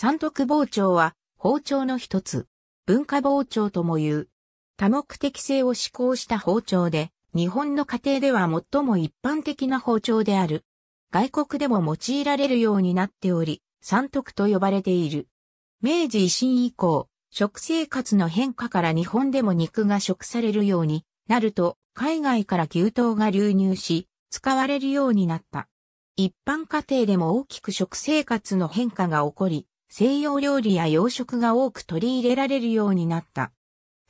三徳包丁は包丁の一つ、文化包丁とも言う。多目的性を志向した包丁で、日本の家庭では最も一般的な包丁である。外国でも用いられるようになっており、三徳と呼ばれている。明治維新以降、食生活の変化から日本でも肉が食されるようになると、海外から牛刀が流入し、使われるようになった。一般家庭でも大きく食生活の変化が起こり、西洋料理や洋食が多く取り入れられるようになった。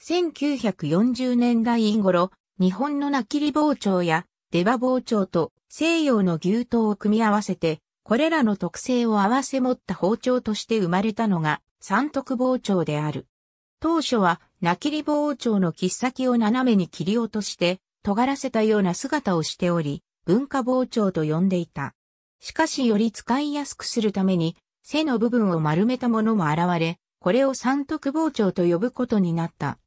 1940年代頃、日本のなきり包丁や出刃包丁と西洋の牛刀を組み合わせて、これらの特性を合わせ持った包丁として生まれたのが三徳包丁である。当初は、なきり包丁の切っ先を斜めに切り落として、尖らせたような姿をしており、文化包丁と呼んでいた。しかしより使いやすくするために、背の部分を丸めたものも現れ、これを三徳包丁と呼ぶことになった。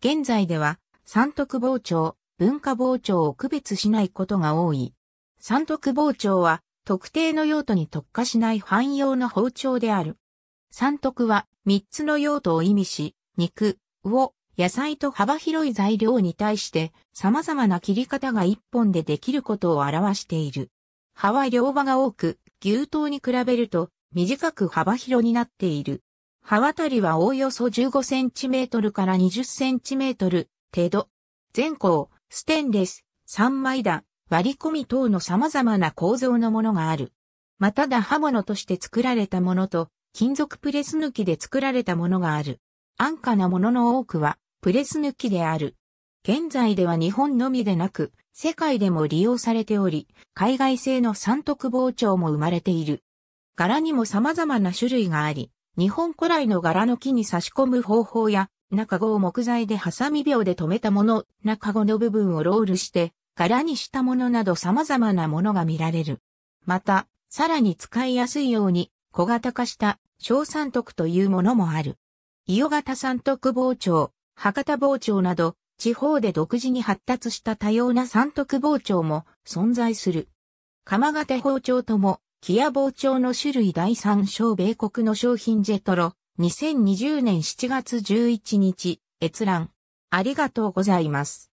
現在では、三徳包丁、文化包丁を区別しないことが多い。三徳包丁は、特定の用途に特化しない汎用の包丁である。三徳は、三つの用途を意味し、肉、魚、野菜と幅広い材料に対して、様々な切り方が一本でできることを表している。葉は両刃が多く、牛刀に比べると、短く幅広になっている。刃渡りはおおよそ 15cm から 20cm 程度。全後、ステンレス、三枚だ、割り込み等の様々な構造のものがある。まただ刃物として作られたものと、金属プレス抜きで作られたものがある。安価なものの多くは、プレス抜きである。現在では日本のみでなく、世界でも利用されており、海外製の三徳包丁も生まれている。柄にも様々な種類があり、日本古来の柄の木に差し込む方法や、中子を木材でハサミ秒で留めたもの、中子の部分をロールして、柄にしたものなど様々なものが見られる。また、さらに使いやすいように小型化した小三徳というものもある。伊予型三徳包丁、博多包丁など、地方で独自に発達した多様な三徳包丁も存在する。鎌型包丁ともキア膨張の種類第3章米国の商品ジェトロ、2020年7月11日、閲覧。ありがとうございます。